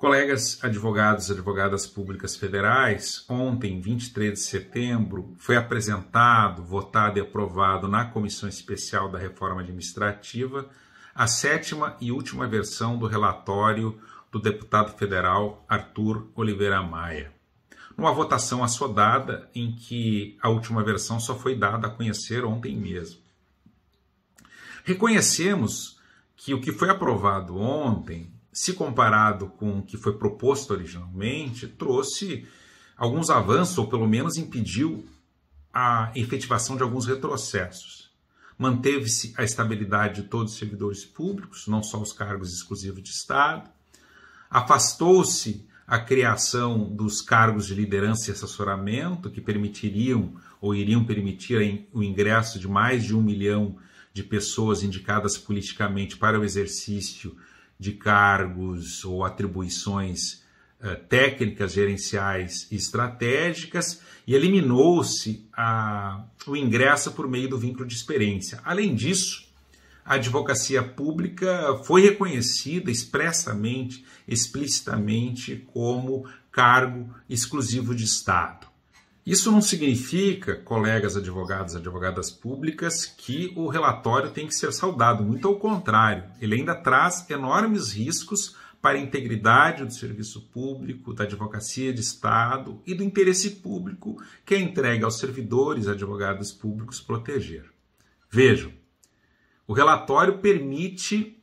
Colegas advogados advogadas públicas federais, ontem, 23 de setembro, foi apresentado, votado e aprovado na Comissão Especial da Reforma Administrativa a sétima e última versão do relatório do deputado federal Arthur Oliveira Maia. Numa votação assodada em que a última versão só foi dada a conhecer ontem mesmo. Reconhecemos que o que foi aprovado ontem se comparado com o que foi proposto originalmente, trouxe alguns avanços, ou pelo menos impediu a efetivação de alguns retrocessos. Manteve-se a estabilidade de todos os servidores públicos, não só os cargos exclusivos de Estado. Afastou-se a criação dos cargos de liderança e assessoramento, que permitiriam ou iriam permitir o ingresso de mais de um milhão de pessoas indicadas politicamente para o exercício de cargos ou atribuições eh, técnicas, gerenciais e estratégicas, e eliminou-se o ingresso por meio do vínculo de experiência. Além disso, a advocacia pública foi reconhecida expressamente, explicitamente, como cargo exclusivo de Estado. Isso não significa, colegas advogados, advogadas públicas, que o relatório tem que ser saudado, muito ao contrário, ele ainda traz enormes riscos para a integridade do serviço público, da advocacia de Estado e do interesse público que é entregue aos servidores advogados públicos proteger. Vejam, o relatório permite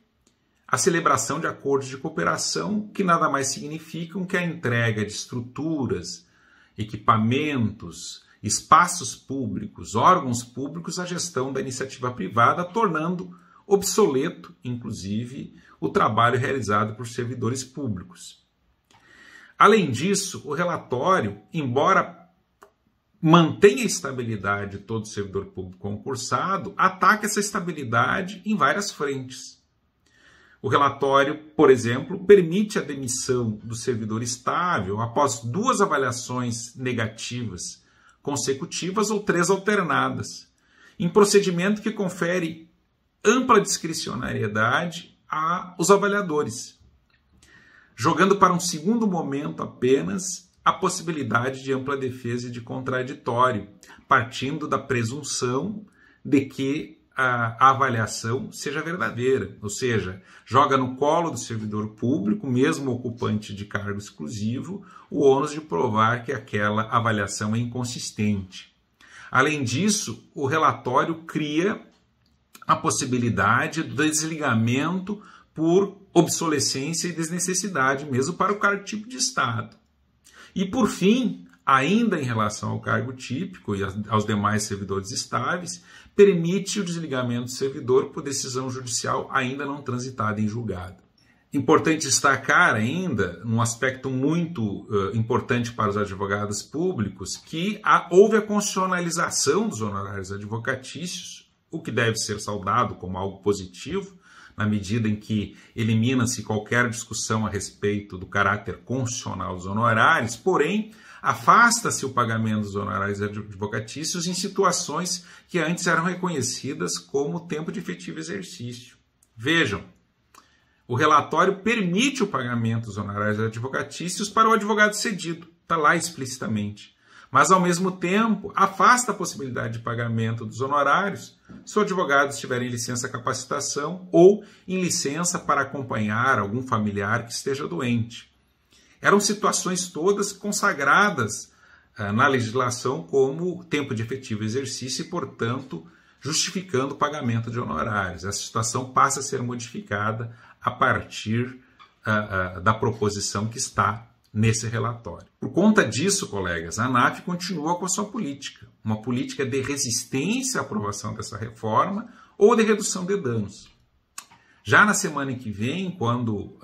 a celebração de acordos de cooperação, que nada mais significam que a entrega de estruturas, equipamentos, espaços públicos, órgãos públicos à gestão da iniciativa privada, tornando obsoleto, inclusive, o trabalho realizado por servidores públicos. Além disso, o relatório, embora mantenha a estabilidade de todo servidor público concursado, ataca essa estabilidade em várias frentes. O relatório, por exemplo, permite a demissão do servidor estável após duas avaliações negativas consecutivas ou três alternadas, em procedimento que confere ampla discricionariedade aos avaliadores, jogando para um segundo momento apenas a possibilidade de ampla defesa e de contraditório, partindo da presunção de que a avaliação seja verdadeira, ou seja, joga no colo do servidor público, mesmo ocupante de cargo exclusivo, o ônus de provar que aquela avaliação é inconsistente. Além disso, o relatório cria a possibilidade do desligamento por obsolescência e desnecessidade, mesmo para o cargo tipo de Estado. E por fim, ainda em relação ao cargo típico e aos demais servidores estáveis, permite o desligamento do servidor por decisão judicial ainda não transitada em julgado. Importante destacar ainda, num aspecto muito uh, importante para os advogados públicos, que houve a constitucionalização dos honorários advocatícios, o que deve ser saudado como algo positivo, na medida em que elimina-se qualquer discussão a respeito do caráter constitucional dos honorários, porém, Afasta-se o pagamento dos honorários advocatícios em situações que antes eram reconhecidas como tempo de efetivo exercício. Vejam, o relatório permite o pagamento dos honorários advocatícios para o advogado cedido, está lá explicitamente. Mas, ao mesmo tempo, afasta a possibilidade de pagamento dos honorários se o advogado estiver em licença capacitação ou em licença para acompanhar algum familiar que esteja doente. Eram situações todas consagradas ah, na legislação como tempo de efetivo exercício e, portanto, justificando o pagamento de honorários. Essa situação passa a ser modificada a partir ah, ah, da proposição que está nesse relatório. Por conta disso, colegas, a ANAF continua com a sua política, uma política de resistência à aprovação dessa reforma ou de redução de danos. Já na semana que vem, quando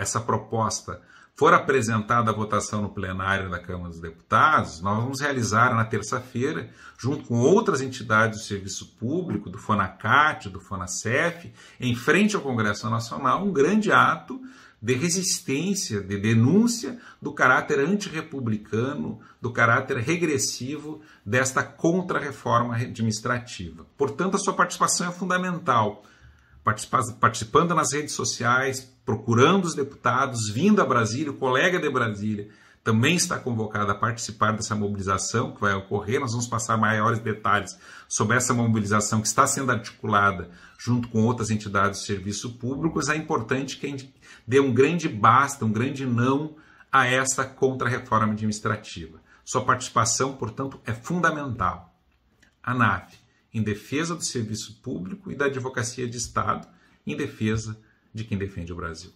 essa proposta for apresentada à votação no plenário da Câmara dos Deputados, nós vamos realizar na terça-feira, junto com outras entidades do serviço público, do FONACAT, do FONACEF, em frente ao Congresso Nacional, um grande ato de resistência, de denúncia do caráter antirrepublicano, do caráter regressivo desta contra-reforma administrativa. Portanto, a sua participação é fundamental participando nas redes sociais, procurando os deputados, vindo a Brasília, o colega de Brasília também está convocado a participar dessa mobilização que vai ocorrer. Nós vamos passar maiores detalhes sobre essa mobilização que está sendo articulada junto com outras entidades de serviço público. É importante que a gente dê um grande basta, um grande não a esta contra-reforma administrativa. Sua participação, portanto, é fundamental. a NAF em defesa do serviço público e da advocacia de Estado em defesa de quem defende o Brasil.